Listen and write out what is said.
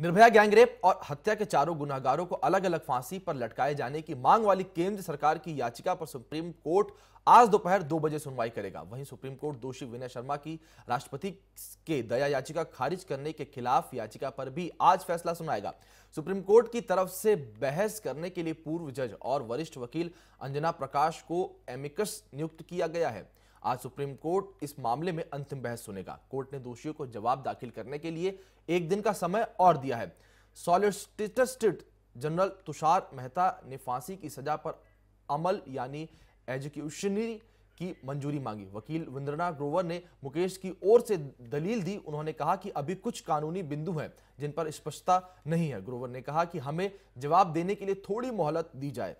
Nirbhaya gangrape और हत्या के चारों गुनाहगारों को अलग अलग फांसी पर लटकाए जाने की मांग वाली केंद्र सरकार की याचिका पर सुप्रीम कोर्ट आज दोपहर दो बजे सुनवाई करेगा वहीं सुप्रीम कोर्ट दोषी विनय शर्मा की राष्ट्रपति के दया याचिका खारिज करने के खिलाफ याचिका पर भी आज फैसला सुनाएगा सुप्रीम कोर्ट की तरफ से बहस करने के लिए पूर्व जज और वरिष्ठ वकील अंजना प्रकाश को एमिकस नियुक्त किया गया है आज सुप्रीम कोर्ट इस मामले में अंतिम बहस सुनेगा कोर्ट ने दोषियों को जवाब दाखिल करने के लिए एक दिन का समय और दिया है सॉलिसिटेड जनरल तुषार मेहता ने फांसी की सजा पर अमल यानी एजुक्यूशनरी की मंजूरी मांगी वकील विंद्रनाथ ग्रोवर ने मुकेश की ओर से दलील दी उन्होंने कहा कि अभी कुछ कानूनी बिंदु हैं जिन पर स्पष्टता नहीं है ग्रोवर ने कहा कि हमें जवाब देने के लिए थोड़ी मोहलत दी जाए